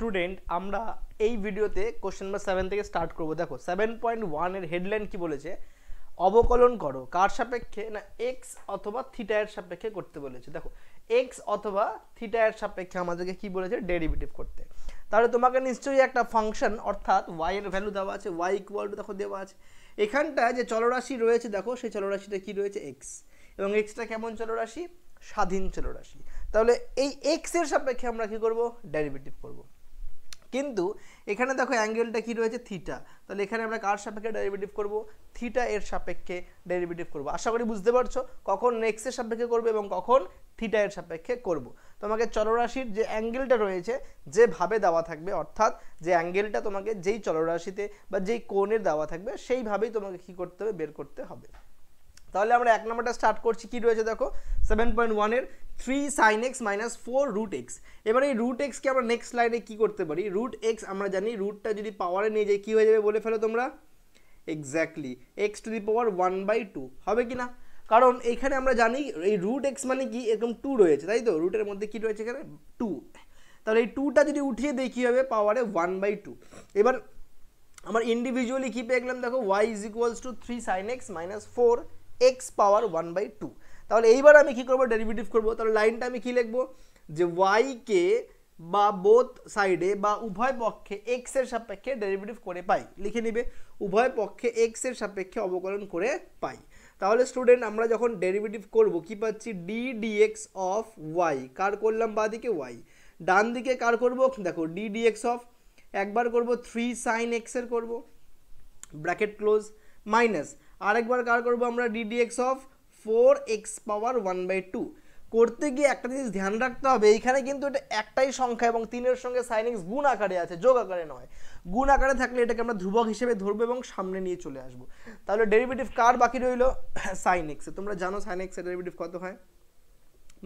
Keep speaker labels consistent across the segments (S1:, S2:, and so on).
S1: student আমরা এই ভিডিওতে কোশ্চেন নাম্বার সেভেন থেকে স্টার্ট করবো দেখো সেভেন পয়েন্ট ওয়ানের হেডলাইন কী বলেছে অবকলন করো কার সাপেক্ষে না এক্স অথবা থিটা এর সাপেক্ষে করতে বলেছে দেখো এক্স অথবা থিটা এর সাপেক্ষে আমাদেরকে কি বলেছে ডেরিভেটিভ করতে তাহলে তোমাকে নিশ্চয়ই একটা ফাংশন অর্থাৎ ওয়াই এর ভ্যালু দেওয়া আছে ওয়াই ইকুয়াল টু দেখো দেওয়া আছে এখানটায় যে চলরাশি রয়েছে দেখো সেই চলরাশিটা কি রয়েছে এক্স এবং এক্সটা কেমন চলরাশি স্বাধীন চলরাশি তাহলে এই এক্স এর সাপেক্ষে আমরা কি করব ডেরিভেটিভ করব কিন্তু এখানে দেখো অ্যাঙ্গেলটা কী রয়েছে থিটা তাহলে এখানে আমরা কার সাপেক্ষে ডেরিভেটিভ করব থিটা এর সাপেক্ষে ডেরিভেটিভ করব আশা করি বুঝতে পারছো কখন নেক্সের সাপেক্ষে করবে এবং কখন থিটা এর সাপেক্ষে করব তোমাকে চলরাশির যে অ্যাঙ্গেলটা রয়েছে যেভাবে দেওয়া থাকবে অর্থাৎ যে অ্যাঙ্গেলটা তোমাকে যেই চলরাশিতে বা যেই কোণের দেওয়া থাকবে সেইভাবেই তোমাকে কী করতে হবে বের করতে হবে তাহলে আমরা এক নম্বরটা স্টার্ট করছি কি রয়েছে দেখো সেভেন পয়েন্ট ওয়ানের three sine x minus four root x এবার এই রুট এক্সকে আমরা নেক্সট লাইনে কী করতে পারি রুট এক্স আমরা জানি রুটটা যদি পাওয়ারে নিয়ে যাই কী হয়ে যাবে বলে ফেলো তোমরা exactly x to the power one by two হবে কি না কারণ এখানে আমরা জানি এই রুট এক্স মানে কি এরকম টু রয়েছে তাই তো রুটের মধ্যে কী রয়েছে এখানে টু তাহলে এই টুটা যদি উঠিয়ে দেখি কী হবে পাওয়ারে ওয়ান বাই টু এবার আমার ইন্ডিভিজুয়ালি কী পেয়ে গেলাম দেখো y is equals to three sine x minus four x power one by two তাহলে এইবার আমি কী করবো ডেরিভেটিভ করবো তাহলে লাইনটা আমি কী লিখবো যে ওয়াইকে বা বোথ সাইডে বা উভয় পক্ষে এক্সের সাপেক্ষে ডেরিভেটিভ করে পাই লিখে নিবে উভয় পক্ষে এক্সের সাপেক্ষে অবকলন করে পাই তাহলে স্টুডেন্ট আমরা যখন ডেরিভেটিভ করব কি পাচ্ছি ডি ডিএক্স অফ ওয়াই কার করলাম বা দিকে ওয়াই ডান দিকে কার করব দেখো ডি ডিএক্স অফ একবার করব থ্রি সাইন এক্সের করব ব্র্যাকেট ক্লোজ মাইনাস আরেকবার কার করবো আমরা d d x of four x power one by two করতে গিয়ে একটা জিনিস ধ্যান রাখতে হবে এইখানে কিন্তু এটা একটাই সংখ্যা এবং তিনের সঙ্গে সাইন এক্স গুণ আকারে আছে যোগ আকারে নয় গুণ আকারে থাকলে এটাকে আমরা ধ্রুবক হিসেবে ধরবো এবং সামনে নিয়ে চলে আসবো তাহলে ডেরিভেটিভ কার বাকি রইল সাইন এক্সে তোমরা জানো সাইন এক্সের ডেরিভেটিভ কত হয়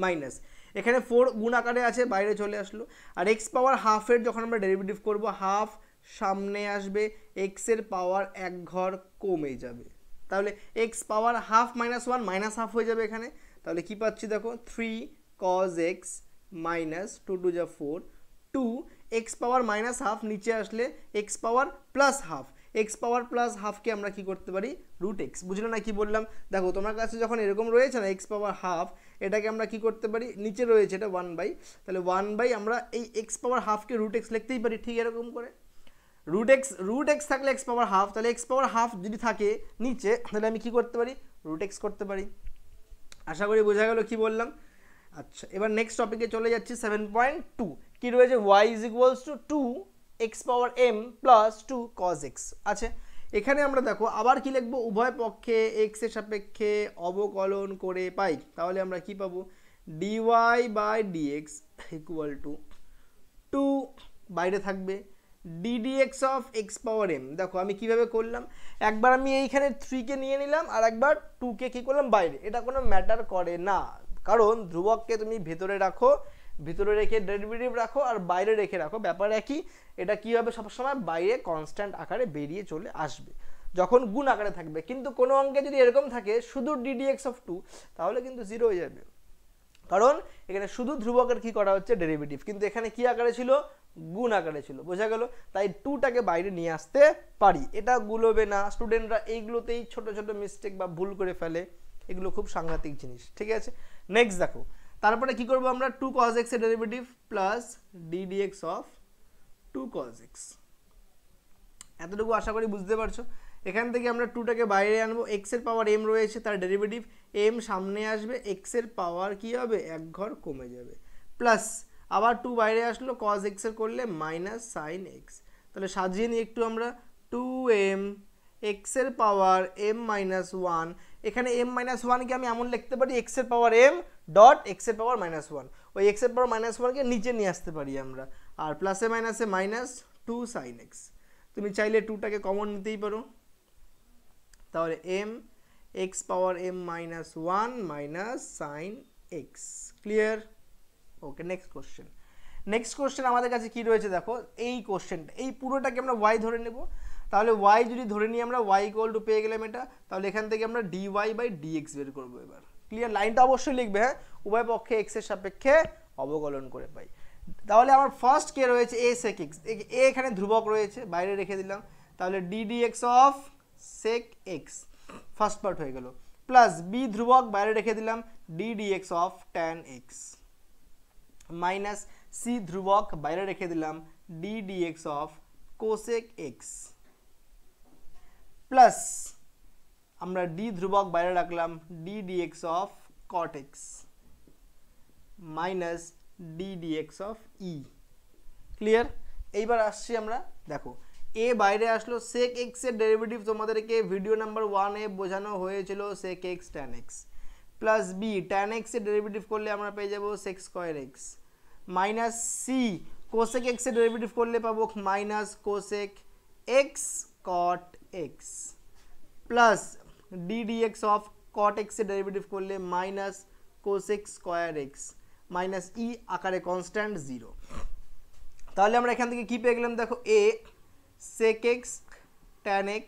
S1: মাইনাস এখানে ফোর গুণ আকারে আছে বাইরে চলে আসলো আর এক্স পাওয়ার হাফের যখন আমরা ডেরিভেটিভ করব হাফ সামনে আসবে এক্সের পাওয়ার এক ঘর কমে যাবে তাহলে x power half minus one minus half হয়ে যাবে এখানে তাহলে কি পাচ্ছি দেখো three cos x minus two two যা four two x power minus half নিচে আসলে x power plus half x power plus হাফকে আমরা কি করতে পারি রুট এক্স বুঝলে না কি বললাম দেখো তোমার কাছে যখন এরকম রয়েছে না এক্স পাওয়ার হাফ এটাকে আমরা কি করতে পারি নিচে রয়েছে এটা ওয়ান বাই তাহলে ওয়ান বাই আমরা এই এক্স পাওয়ার হাফকে রুট এক্স লিখতেই পারি ঠিক এরকম করে রুট এক্স রুট এক্স থাকলে এক্স পাওয়ার হাফ তাহলে এক্স পাওয়ার হাফ যদি থাকে নিচে তাহলে আমি কি করতে পারি রুট এক্স করতে পারি আশা করি বোঝা গেল কি বললাম আচ্ছা এবার নেক্সট টপিকে চলে যাচ্ছি সেভেন পয়েন্ট টু কী রয়েছে y is equals to two x power m plus two cos x আছে এখানে আমরা দেখো আবার কি লিখবো উভয় পক্ষে এক্সের সাপেক্ষে অবকলন করে পাই তাহলে আমরা কি পাবো d y by d x equal to two বাইরে থাকবে x of x power m দেখো আমি কীভাবে করলাম একবার আমি এইখানে থ্রিকে নিয়ে নিলাম আর একবার টুকে কী করলাম বাইরে এটা কোনো ম্যাটার করে না কারণ ধ্রুবককে তুমি ভেতরে রাখো ভিতরে রেখে ডেরিভেটিভ রাখো আর বাইরে রেখে রাখো ব্যাপার একই এটা কী হবে সবসময় বাইরে কনস্ট্যান্ট আকারে বেরিয়ে চলে আসবে যখন গুণ আকারে থাকবে কিন্তু কোনো অঙ্কে যদি এরকম থাকে শুধু ডিডিএক্স অফ টু তাহলে কিন্তু জিরো হয়ে যাবে কারণ এখানে শুধু ধ্রুবকের কী করা হচ্ছে ডেরিভেটিভ কিন্তু এখানে কী আকারে ছিল গুণ আকারে ছিল বোঝা গেল তাই টুটাকে বাইরে নিয়ে আসতে পারি এটা গুলোবে না স্টুডেন্টরা এইগুলোতেই ছোট ছোট মিস্টেক বা ভুল করে ফেলে এগুলো খুব সাংঘাতিক জিনিস ঠিক আছে নেক্সট দেখো তারপরে কি করব আমরা টু কজ এক্স এর derivative plus d d x of two cos x এতটুকু আশা করি বুঝতে পারছো এখান থেকে আমরা টুটাকে বাইরে আনবো এক্সের পাওয়ার এম রয়েছে তার ডেরিভেটিভ এম সামনে আসবে এক্সের পাওয়ার কি হবে এক ঘর কমে যাবে প্লাস আবার টু বাইরে আসলো কজ এক্সের করলে মাইনাস সাইন এক্স তাহলে সাজিয়ে নিই একটু আমরা টু এম এক্সের পাওয়ার এম মাইনাস ওয়ান এখানে এম মাইনাস ওয়ানকে আমি এমন লিখতে পারি এক্সের পাওয়ার এম ডট এক্সের পাওয়ার মাইনাস ওয়ান ওই এক্সের পাওয়ার মাইনাস ওয়ানকে নিচে নিয়ে আসতে পারি আমরা আর প্লাসে মাইনাসে মাইনাস টু সাইন এক্স তুমি চাইলে টুটাকে কমন নিতেই পারো তাহলে m x power m minus one minus sine x clear okay next question next question আমাদের কাছে কি রয়েছে দেখো এই কোশ্চেনটা এই পুরোটাকে আমরা ওয়াই ধরে নেব তাহলে ওয়াই যদি ধরে নিই আমরা ওয়াই ইকুয়াল টু পেয়ে গেলাম এটা তাহলে এখান থেকে আমরা d y by d x বের করবো এবার ক্লিয়ার লাইনটা অবশ্যই লিখবে হ্যাঁ উভয় পক্ষে এক্সের সাপেক্ষে অবকলন করে পাই তাহলে আমার ফার্স্ট কে রয়েছে এ সেক এক্স এ এখানে ধ্রুবক রয়েছে বাইরে রেখে দিলাম তাহলে d d x of sec x first part হয়ে গেল প্লাস বি ধ্রুবক বাইরে রেখে দিলাম d d x of tan x minus c ধ্রুবক বাইরে রেখে দিলাম d d x of cosec x plus আমরা ডি ধ্রুবক বাইরে রাখলাম d d x of cot x minus d d x of e clear এইবার আসছি আমরা দেখো এ বাইরে আসলো সেক এক্সের ডেরিভেটিভ তোমাদেরকে ভিডিও নাম্বার ওয়ানে বোঝানো হয়েছিল sec x tan x +b tan x সে ডেরিভেটিভ করলে আমরা পেয়ে যাব sec²x - c cosec x সে ডেরিভেটিভ করলে পাবো - cosec x cot x + dx of cot x derivative করলে - cosec²x - e আকারে কনস্ট্যান্ট 0 তাহলে আমরা এখান থেকে কি পেয়ে গেলাম দেখো a sec x tan x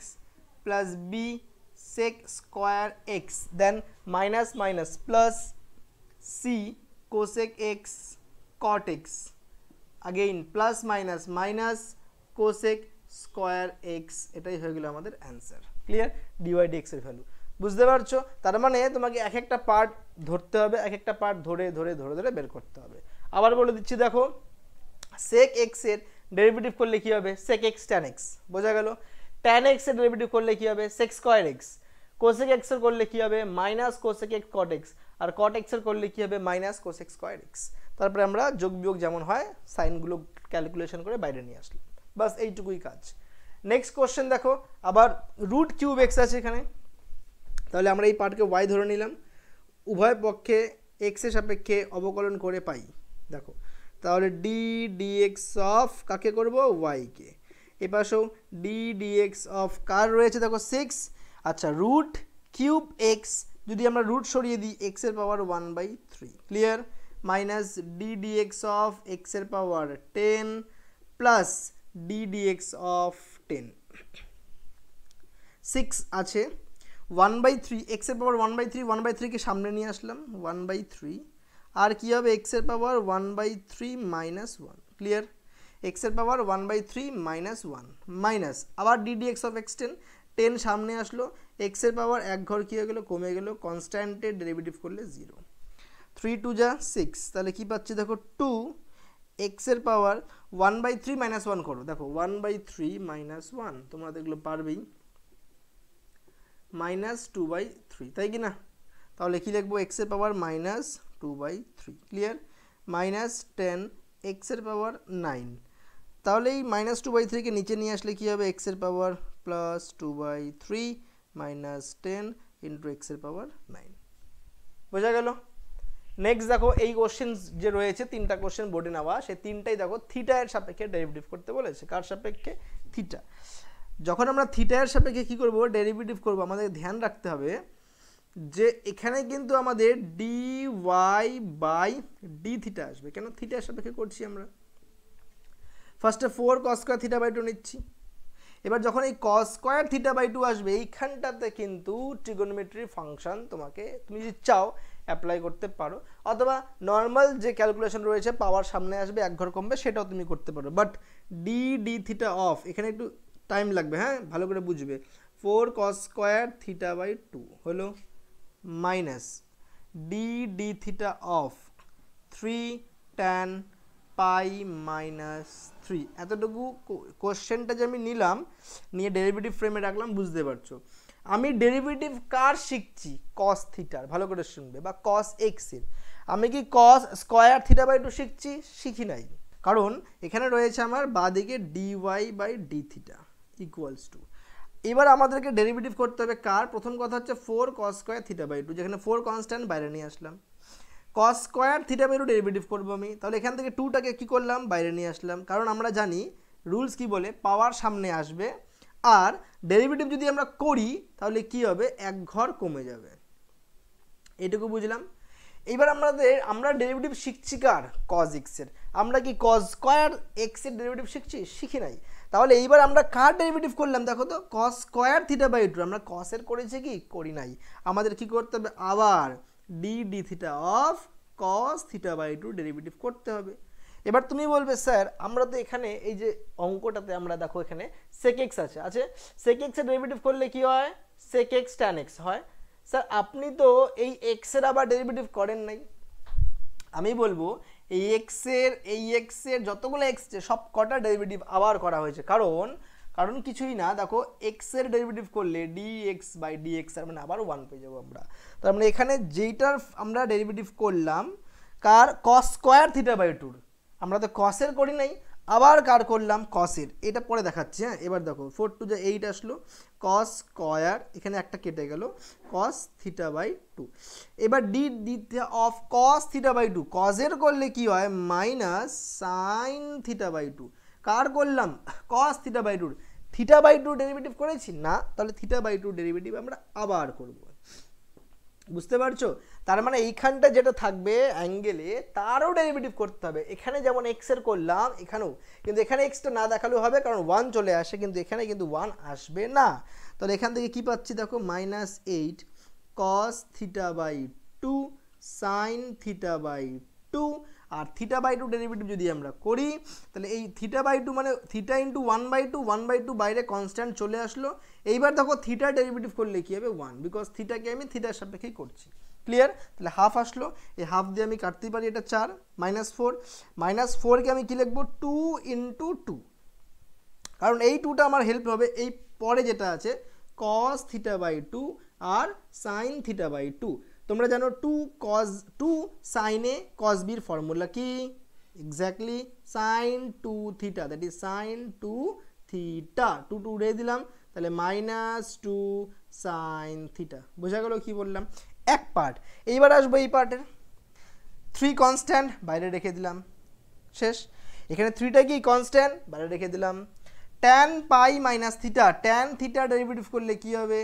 S1: + b sec²x then minus minus plus C cosec x cot x again plus minus minus cosec square x এটাই হয়ে গেল আমাদের অ্যান্সার ক্লিয়ার ডিওয়াই ডিএক্সের ভ্যালু বুঝতে পারছো তার মানে তোমাকে এক একটা পার্ট ধরতে হবে এক একটা পার্ট ধরে ধরে ধরে ধরে বের করতে হবে আবার বলে দিচ্ছি দেখো সেক এক্সের ডেরিভেটিভ করলে কী হবে সেক এক্স ট্যান এক্স বোঝা গেল ট্যান এক্সের ডেরিভেটিভ করলে কী হবে সেক স্কোয়ার এক্স কোসেক এক্সের করলে কী হবে minus cosec x cot x আর কট এক্সের করলে কী হবে মাইনাস কোসেক স্কোয়ার এক্স তারপরে আমরা যোগ বিয়োগ যেমন হয় সাইনগুলো ক্যালকুলেশন করে বাইরে নিয়ে আসলাম বাস এইটুকুই কাজ নেক্সট কোশ্চেন দেখো আবার রুট কিউব এক্স আছে এখানে তাহলে আমরা এই পার্টকে ওয়াই ধরে নিলাম উভয় পক্ষে এক্সের সাপেক্ষে অবকলন করে পাই দেখো তাহলে ডি ডিএক্স অফ কাকে করবো ওয়াইকে এ পাশেও ডি ডিএক্স অফ কার রয়েছে দেখো সিক্স আচ্ছা রুট কিউব এক্স যদি আমরা রুট সরিয়ে দিই এক্সের power one by three clear minus d x of এক্সের power ten plus d x of ten six আছে ওয়ান বাই থ্রি এক্সের power one by three one by থ্রিকে সামনে নিয়ে আসলাম ওয়ান বাই থ্রি আর কী হবে এক্সের power one by three minus one clear এক্সের power one by three minus one minus আবার d d x x of x ten ten সামনে আসলো এক্সের পাওয়ার এক ঘর কী হয়ে গেলো কমে গেলো কনস্ট্যান্টের ডেরিভেটিভ করলে জিরো থ্রি টু যা সিক্স তাহলে কী পাচ্ছি দেখো টু এক্সের power one by three minus one করো দেখো one by three minus one তোমরা দেখলো পারবেই মাইনাস টু বাই থ্রি তাই কি না তাহলে কী লিখবো এক্সের power minus two by three clear minus ten এক্সের পাওয়ার নাইন তাহলে এই মাইনাস টু বাই থ্রিকে নিচে নিয়ে আসলে কী হবে এক্সের power plus two by three minus ten into এক্সের পাওয়ার নাইন বোঝা গেল নেক্সট দেখো এই কোশ্চেন যে রয়েছে তিনটা কোশ্চেন বোর্ডে নেওয়া সেই তিনটাই দেখো থিটা সাপেক্ষে ডেরিভেটিভ করতে বলেছে কার সাপেক্ষে থিটা যখন আমরা থিটা সাপেক্ষে কী করবো ডেরিভেটিভ করবো আমাদের ধ্যান রাখতে হবে যে এখানে কিন্তু আমাদের d y by d theta আসবে কেন থিটার সাপেক্ষে করছি আমরা ফার্স্টে four cos theta by two নিচ্ছি এবার যখন এই cos square theta by two আসবে এইখানটাতে কিন্তু ট্রিগোনোমেট্রি ফাংশন তোমাকে তুমি যদি চাও অ্যাপ্লাই করতে পারো অথবা নর্মাল যে ক্যালকুলেশন রয়েছে পাওয়ার সামনে আসবে এক ঘর কমবে সেটাও তুমি করতে পারো but d d theta of এখানে একটু টাইম লাগবে হ্যাঁ ভালো করে বুঝবে four cos square theta by two হলো minus d d theta of three tan pi minus three এতটুকু কোশ্চেনটা যে আমি নিলাম নিয়ে ডেরিভেটিভ ফ্রেমে রাখলাম বুঝতে পারছো আমি ডেরিভেটিভ কার শিখছি কস থিটার ভালো করে শুনবে বা কস এক্সের আমি কি cos square theta by two শিখছি শিখি নাই কারণ এখানে রয়েছে আমার বাদিকে dy by d theta equals to এবার আমাদেরকে ডেরিভেটিভ করতে হবে কার প্রথম কথা হচ্ছে four cos square theta by two যেখানে ফোর কনস্ট্যান্ট বাইরে নিয়ে আসলাম কস স্কোয়ার থিটা বেরো ডেরিভেটিভ করবো আমি তাহলে এখান থেকে টুটাকে কি করলাম বাইরে নিয়ে আসলাম কারণ আমরা জানি রুলস কি বলে পাওয়ার সামনে আসবে আর ডেরিভেটিভ যদি আমরা করি তাহলে কি হবে এক ঘর কমে যাবে এটুকু বুঝলাম এবার আমাদের আমরা ডেরিভেটিভ শিখছি কার কজ এক্সের আমরা কি কজ স্কোয়ার এক্সের ডেরিভেটিভ শিখছি শিখি নাই তাহলে এইবার আমরা কার ডেরিভেটিভ করলাম দেখো তো cos square theta by two আমরা কসের করেছি কি করি নাই আমাদের কি করতে হবে আবার d d theta of cos theta by two derivative করতে হবে এবার তুমি বলবে স্যার আমরা তো এখানে এই যে অঙ্কটাতে আমরা দেখো এখানে সেক এক্স আছে আছে সেক এক্সের ডেরিভেটিভ করলে কি হয় সেক এক্স ট্যান এক্স হয় স্যার আপনি তো এই এক্সের আবার ডেরিভেটিভ করেন নাই আমি বলবো এই এক্সের এই এক্সের যতগুলো এক্স সব কটা ডেরিভেটিভ আবার করা হয়েছে কারণ কারণ কিছুই না দেখো এক্সের ডেরিভেটিভ করলে d x by d x তার মানে আবার ওয়ান পেয়ে যাবো আমরা তার মানে এখানে যেইটার আমরা ডেরিভেটিভ করলাম কার কস স্কোয়ার থিটা বাই টুর আমরা তো কসের করি নাই আবার কার করলাম কসের এটা পরে দেখাচ্ছি হ্যাঁ এবার দেখো ফোর টু যে এইট আসলো কস স্কয়ার এখানে একটা কেটে গেল কস থিটা বাই টু এবার ডি দিতে of cos theta by two কজের করলে কি হয় minus sine theta by two কার করলাম cos theta by two theta by two derivative করেছি না তাহলে থিটা বাই টু ডেরিভেটিভ আমরা আবার করব বুঝতে পারছো তার মানে এইখানটা যেটা থাকবে অ্যাঙ্গেলে তারও ডেরিভেটিভ করতে হবে এখানে যেমন এক্সের করলাম এখানেও কিন্তু এখানে এক্সটা না দেখালেও হবে কারণ ওয়ান চলে আসে কিন্তু এখানে কিন্তু ওয়ান আসবে না তাহলে এখান থেকে কি পাচ্ছি দেখো minus eight cos theta by two sine theta by two আর থিটা বাই টু ডেরিভেটিভ যদি আমরা করি তাহলে এই থিটা বাই টু মানে theta into one by two one by two বাইরে কনস্ট্যান্ট চলে আসলো এইবার দেখো থিটা ডেরিভেটিভ করলে কী হবে ওয়ান বিকজ থিটাকে আমি থিটার সাপেক্ষেই করছি ক্লিয়ার তাহলে হাফ আসলো এই হাফ দিয়ে আমি কাটতেই পারি এটা চার মাইনাস ফোর মাইনাস ফোরকে আমি কী লিখবো টু ইন্টু টু কারণ এই টুটা আমার হেল্প হবে এই পরে যেটা আছে কস থিটা বাই টু আর সাইন থিটা বাই টু তোমরা জানো টু কজ টু সাইনে কজ বির ফর্মুলা কি exactly sine two theta that is sine two theta two two উড়িয়ে দিলাম তাহলে মাইনাস টু সাইন থিটা বোঝা গেল কি বললাম এক পার্ট এইবার আসবো এই পার্টের থ্রি কনস্ট্যান্ট বাইরে রেখে দিলাম শেষ এখানে থ্রিটা কি কনস্ট্যান্ট বাইরে রেখে দিলাম tan pi minus theta tan theta derivative করলে কি হবে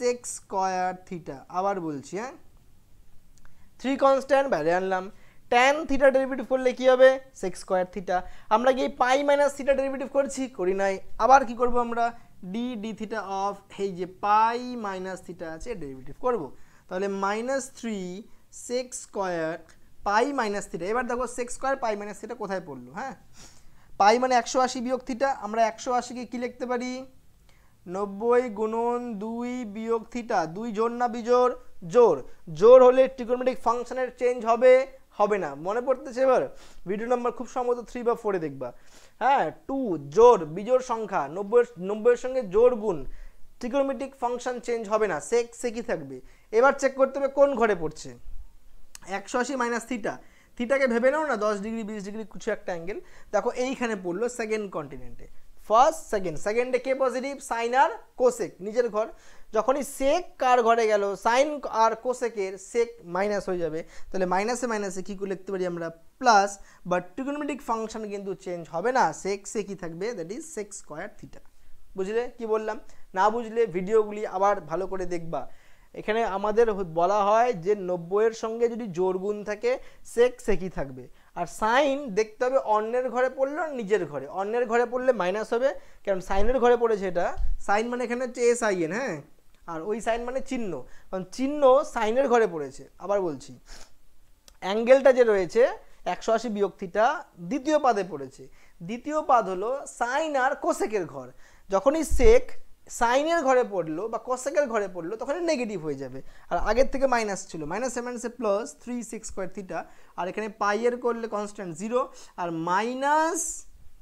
S1: সেক্স স্কয়ার থিটা আবার বলছি হ্যাঁ থ্রি কনস্ট্যান্ট বাইরে আনলাম ট্যান থিটা ডেরিভেটিভ করলে কী হবে সেক্স স্কোয়ার থিটা আমরা কি পাই মাইনাস থিটা ডেরিভেটিভ করছি করি নাই আবার কি করব আমরা ডি ডি থিটা অফ এই যে পাই মাইনাস থিটা আছে ডেরিভেটিভ করব তাহলে minus three sec square pi minus theta এবার দেখো sec square pi minus theta কোথায় পড়লো হ্যাঁ পাই মানে একশো আশি বিয়োগ থিটা আমরা একশো আশিকে কী লিখতে পারি নব্বই গুণন দুই বিয়োগ থিটা দুই জোর না বিজোর জোর জোর হলে ট্রিগোনোমেট্রিক ফাংশনের চেঞ্জ হবে হবে না মনে পড়তেছে এবার ভিডিও নাম্বার খুব সম্ভবত থ্রি বা ফোরে দেখবা হ্যাঁ টু জোর বিজোর সংখ্যা নব্বই নব্বইয়ের সঙ্গে জোর গুণ ট্রিগোনোমেট্রিক ফাংশন চেঞ্জ হবে না সেক সেকি থাকবে এবার চেক করতে হবে কোন ঘরে পড়ছে একশো আশি মাইনাস থিটা থিটাকে ভেবে নাও না দশ ডিগ্রি বিশ ডিগ্রি কিছু একটা অ্যাঙ্গেল দেখো এইখানে পড়লো সেকেন্ড কন্টিনেন্টে ফার্স্ট সেকেন্ড সেকেন্ডে কে পজিটিভ সাইন আর কোসেক নিজের ঘর যখনই সেক কার ঘরে গেল সাইন আর কোসেকের সেক মাইনাস হয়ে যাবে তাহলে মাইনাসে মাইনাসে কী লিখতে পারি আমরা প্লাস বাট ট্রিগোনোমেট্রিক ফাংশন কিন্তু চেঞ্জ হবে না সেক সেকই থাকবে that is sec square theta বুঝলে কি বললাম না বুঝলে ভিডিওগুলি আবার ভালো করে দেখবা এখানে আমাদের বলা হয় যে নব্বইয়ের সঙ্গে যদি জোর গুণ থাকে সেক সেকই থাকবে আর সাইন দেখতে হবে অন্যের ঘরে পড়লে আর নিজের ঘরে অন্যের ঘরে পড়লে মাইনাস হবে কারণ সাইনের ঘরে পড়েছে এটা সাইন মানে এখানে হচ্ছে এস আই এন হ্যাঁ আর ওই সাইন মানে চিহ্ন কারণ চিহ্ন সাইনের ঘরে পড়েছে আবার বলছি অ্যাঙ্গেলটা যে রয়েছে একশো আশি বিয়োগ দ্বিতীয় পাদে পড়েছে দ্বিতীয় পাদ হলো সাইন আর কোসেকের ঘর যখনই সেক সাইনের ঘরে পড়লো বা কোশেকের ঘরে পড়লো তখনই নেগেটিভ হয়ে যাবে আর আগের থেকে মাইনাস ছিল মাইনাস সেভেন সে plus three six square theta আর এখানে পাইয়ের করলে কনস্ট্যান্ট জিরো আর মাইনাস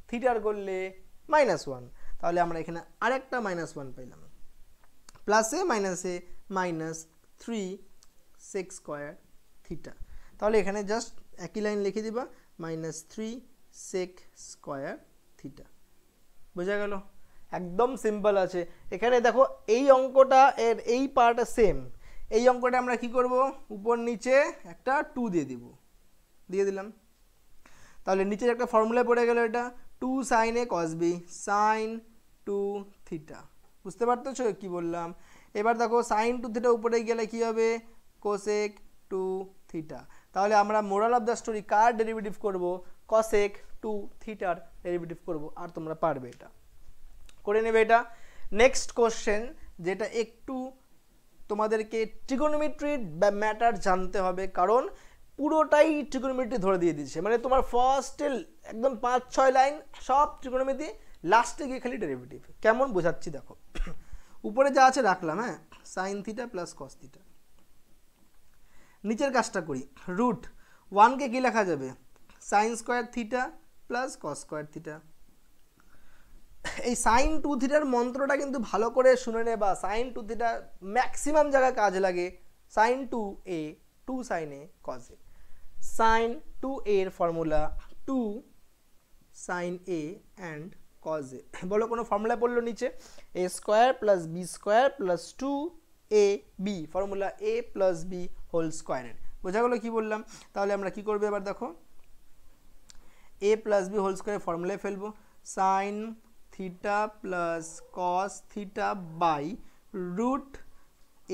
S1: থিটার করলে মাইনাস ওয়ান তাহলে আমরা এখানে আরেকটা মাইনাস ওয়ান পাইলাম প্লাসে মাইনাসে minus three sec square theta তাহলে এখানে জাস্ট একই লাইন লিখে দিবা minus three sec square theta বোঝা গেল একদম সিম্পল আছে এখানে দেখো এই অঙ্কটা এর এই পার্টটা সেম এই অঙ্কটা আমরা কি করব উপর নিচে একটা টু দিয়ে দিব দিয়ে দিলাম তাহলে নিচের একটা ফর্মুলা পড়ে গেল এটা two sine A cos sine two theta বুঝতে পারতেছো কি বললাম এবার দেখো সাইন টু থিটা উপরে গেলে কি হবে কোসেক টু থিটা তাহলে আমরা মোরাল অফ দ্য স্টোরি কার ডেরিভেটিভ করব কসেক টু থিটার ডেরিভেটিভ করব আর তোমরা পারবে এটা করে নেবে এটা নেক্সট কোশ্চেন যেটা একটু তোমাদেরকে ট্রিগোনোমেট্রি ম্যাটার জানতে হবে কারণ পুরোটাই ট্রিগোনোমেট্রি ধরে দিয়ে দিচ্ছে মানে তোমার ফার্স্টে একদম পাঁচ ছয় লাইন সব ট্রিগোনোমেট্রি লাস্টে গিয়ে খালি ডেরিভেটিভ কেমন বোঝাচ্ছি দেখো উপরে যা আছে রাখলাম হ্যাঁ sine theta plus cos theta নিচের কাজটা করি রুট ওয়ানকে কী লেখা যাবে sine square theta plus cos square theta এই সাইন টু থিটার মন্ত্রটা কিন্তু ভালো করে শুনে নে বা সাইন টু থিটা ম্যাক্সিমাম জায়গায় কাজে লাগে sine two A two sine A cos A sine two এর formula two sine A and cos A বলো কোনো ফর্মুলা পড়লো নিচে A square plus B square plus two A B formula A plus B whole স্কোয়ারের বোঝা গেলো কী বললাম তাহলে আমরা কি করবো এবার দেখো এ প্লাস বি হোল স্কোয়ারের ফর্মুলায় ফেলবো sine theta plus cos theta by root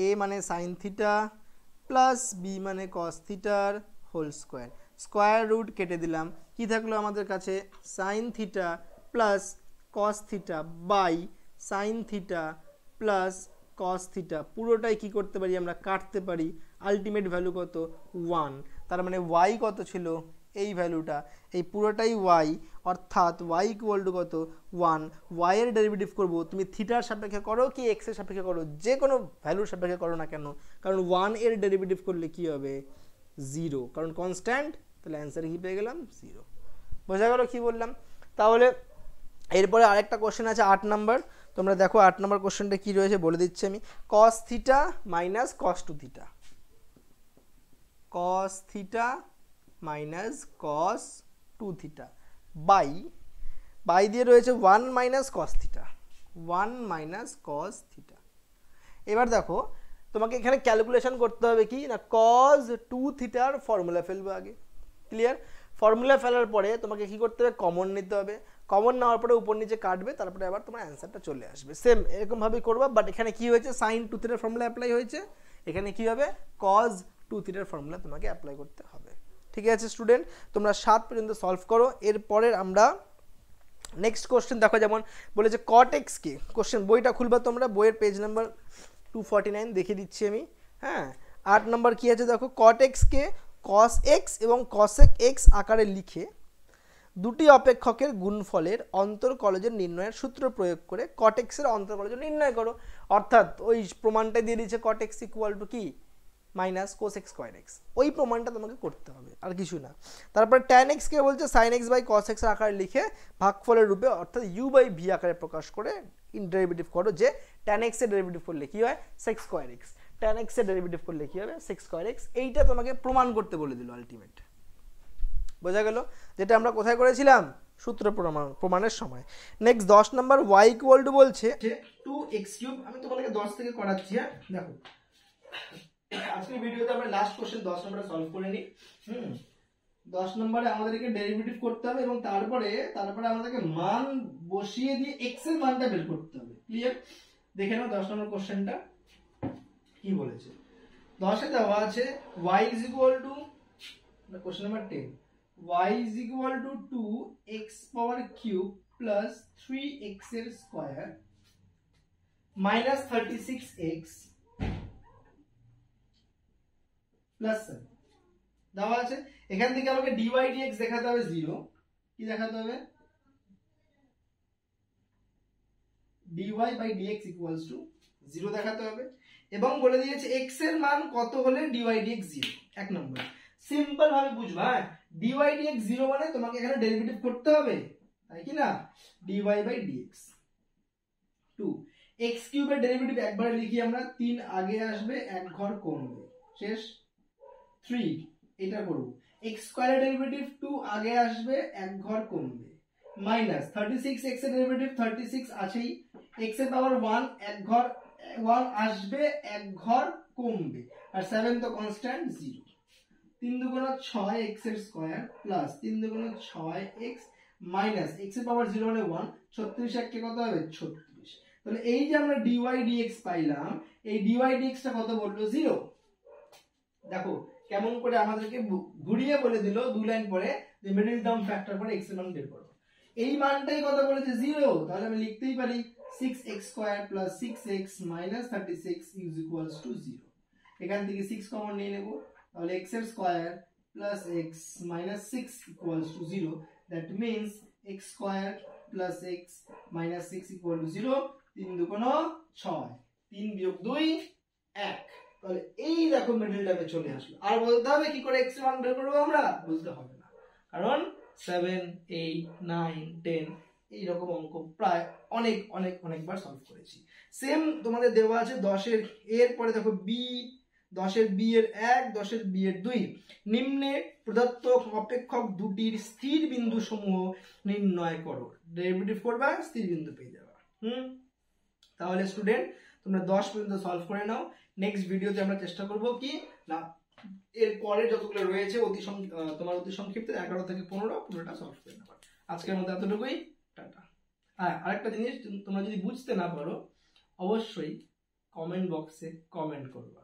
S1: এ মানে সাইন থিটা প্লাস বি মানে কস থিটার হোল স্কোয়ার স্কোয়ার রুট কেটে দিলাম কি থাকলো আমাদের কাছে sine theta plus cos theta by sine theta plus cos theta পুরোটাই কি করতে পারি আমরা কাটতে পারি আলটিমেট ভ্যালু কত ওয়ান তার মানে ওয়াই কত ছিল এই ভ্যালুটা এই পুরোটাই ওয়াই অর্থাৎ ওয়াই ইকুয়াল টু কত ওয়ান ওয়াইয়ের ডেরিভেটিভ করবো তুমি থিটার সাপেক্ষে করো কি এক্সের সাপেক্ষে করো যে কোনো ভ্যালুর সাপেক্ষে করো না কেন কারণ ওয়ান এর ডেরিভেটিভ করলে কি হবে জিরো কারণ কনস্ট্যান্ট তাহলে অ্যান্সার কি পেয়ে গেলাম জিরো বোঝা গেল কি বললাম তাহলে এরপরে আরেকটা কোশ্চেন আছে আট নাম্বার তোমরা দেখো আট নাম্বার কোশ্চেনটা কী রয়েছে বলে দিচ্ছি আমি cos theta minus cos two theta cos theta minus cos two theta by by দিয়ে রয়েছে one minus cos theta one minus cos theta এবার দেখো তোমাকে এখানে ক্যালকুলেশন করতে হবে কি না কজ টু থিটার ফর্মুলা ফেলবো আগে ক্লিয়ার ফর্মুলা ফেলার পরে তোমাকে কি করতে হবে কমন নিতে হবে কমন নেওয়ার পরে উপর নিচে কাটবে তারপরে আবার তোমার অ্যান্সারটা চলে আসবে সেম এরকমভাবেই করবা বাট এখানে কি হয়েছে সাইন টু থ্রিটার ফর্মুলা অ্যাপ্লাই হয়েছে এখানে কি হবে কজ টু থ্রিটার ফর্মুলা তোমাকে অ্যাপ্লাই করতে হবে ঠিক আছে স্টুডেন্ট তোমরা সাত পর্যন্ত সলভ করো এরপরের আমরা নেক্সট কোশ্চেন দেখো যেমন বলেছে কটেক্স কি কোশ্চেন বইটা খুলবা তোমরা বইয়ের page number two forty nine দেখিয়ে দিচ্ছি আমি হ্যাঁ আট নম্বর কী আছে দেখো কটেক্সকে কস এক্স এবং কসেক এক্স আকারে লিখে দুটি অপেক্ষকের গুণফলের অন্তরকলজের নির্ণয়ের সূত্র প্রয়োগ করে কটেক্সের অন্তরকলজ নির্ণয় করো অর্থাৎ ওই প্রমাণটাই দিয়ে দিচ্ছে কটেক্স ইকুয়াল টু কি মাইনাস কোস এক্স কয়েন এক্স ওই প্রমাণটা তোমাকে করতে হবে আর কিছু না তারপর ট্যান এক্সকে বলছে sine x by cos x আকারে লিখে ভাগফলের রূপে অর্থাৎ ইউ বাই ভি আকারে প্রকাশ করে ডেরিভেটিভ করো যে ট্যান এক্সের ডেরিভেটিভ করলে কী হয় সেক্স কয়েন এক্স ট্যান এক্সের ডেরিভেটিভ করলে কী হবে সেক্স কয়েন এক্স এইটা তোমাকে প্রমাণ করতে বলে দিল আলটিমেট বোঝা গেল যেটা আমরা কোথায় করেছিলাম সূত্র প্রমাণ প্রমাণের সময় নেক্সট দশ নাম্বার ওয়াই ইকুয়াল টু বলছে টু এক্স কিউব আমি তোমাদেরকে দশ থেকে করাচ্ছি হ্যাঁ দেখো আজকের ভিডিওতে আমরা লাস্ট কোশ্চেন দশ নম্বরে সলভ করে নিই হুম দশ নম্বরে আমাদেরকে ডেরিভেটিভ করতে হবে এবং তারপরে তারপরে আমাদেরকে মান বসিয়ে দিয়ে এক্স এর মানটা বের করতে হবে ক্লিয়ার দেখে নাও দশ নম্বর কোশ্চেনটা কি বলেছে দশে দেওয়া আছে y is equal to question number ten y is equal to 2x power cube plus 3x square minus minus 36x plus 7 দেওয়া আছে এখান থেকে আমাকে dy dx দেখাতে হবে 0 কি দেখাতে হবে dy by dx equals to 0 দেখাতে হবে এবং বলে দিয়েছে x এর মান কত হলে dy dx 0 এক নম্বর সিম্পল ভাবে বুঝবা হ্যাঁ ডিওয়াই ডিএক্স জিরো মানে তোমাকে এখানে ডেরিভেটিভ করতে হবে তাই কি না ডিওয়াই বাই ডিএক্স টু এক্স কিউবের ডেরিভেটিভ একবারে লিখি আমরা তিন আগে আসবে এক ঘর কমবে শেষ থ্রি এটা করব এক্স স্কোয়ারের ডেরিভেটিভ টু আগে আসবে এক ঘর কমবে মাইনাস থার্টি সিক্স এক্স এর ডেরিভেটিভ থার্টি সিক্স আছেই এক্স এর পাওয়ার ওয়ান এক ঘর ওয়ান আসবে এক ঘর কমবে আর সেভেন তো কনস্ট্যান্ট জিরো তিন দুগুণা ছয় এক্স এর স্কোয়ার প্লাস তিন দুগুণা ছয় এক্স মাইনাস এক্স এর পাওয়ার জিরো মানে ওয়ান ছত্রিশ একটি কত হবে ছত্রিশ তাহলে এই যে আমরা ডিওয়াই ডিএক্স পাইলাম এই ডিওয়াই ডিএক্সটা কত বললো জিরো দেখো কেমন করে আমাদেরকে ঘুরিয়ে বলে দিল দু লাইন পরে যে মিডিল টার্ম ফ্যাক্টর করে এক্স এর মান বের করো এই মানটাই কত বলেছে জিরো তাহলে আমি লিখতেই পারি six x square plus six x minus thirty six is equals to zero এখান থেকে সিক্স কমন নিয়ে নেবো তাহলে এক্স এর square plus x minus six equals to zero that means x square plus x minus six equal to zero তিন কোনো ছয় তিন বিয়োগ দুই এক তাহলে এই দেখো মিডল টাইমে চলে আসলো আর বলতে হবে কি করে এক্স ওয়ান বের করবো আমরা বলতে হবে না কারণ সেভেন এইট নাইন টেন এইরকম অঙ্ক প্রায় অনেক অনেক অনেকবার সলভ করেছি সেম তোমাদের দেওয়া আছে দশের এর পরে দেখো বি দশের বি এর এক দশের বি এর দুই নিম্নে প্রদত্ত অপেক্ষক দুটির স্থির বিন্দু সমূহ নির্ণয় করো ডেরিভেটিভ করবা স্থির বিন্দু পেয়ে যাবা হুম তাহলে স্টুডেন্ট তোমরা দশ পর্যন্ত সলভ করে নাও নেক্সট ভিডিওতে আমরা চেষ্টা করব কি না এর পরে যতগুলো রয়েছে অতি তোমার অতি সংক্ষিপ্ত এগারো থেকে পনেরো পুরোটা সলভ করে নেবার আজকের মধ্যে এতটুকুই টাটা হ্যাঁ আরেকটা জিনিস তোমরা যদি বুঝতে না পারো অবশ্যই কমেন্ট বক্সে কমেন্ট করবা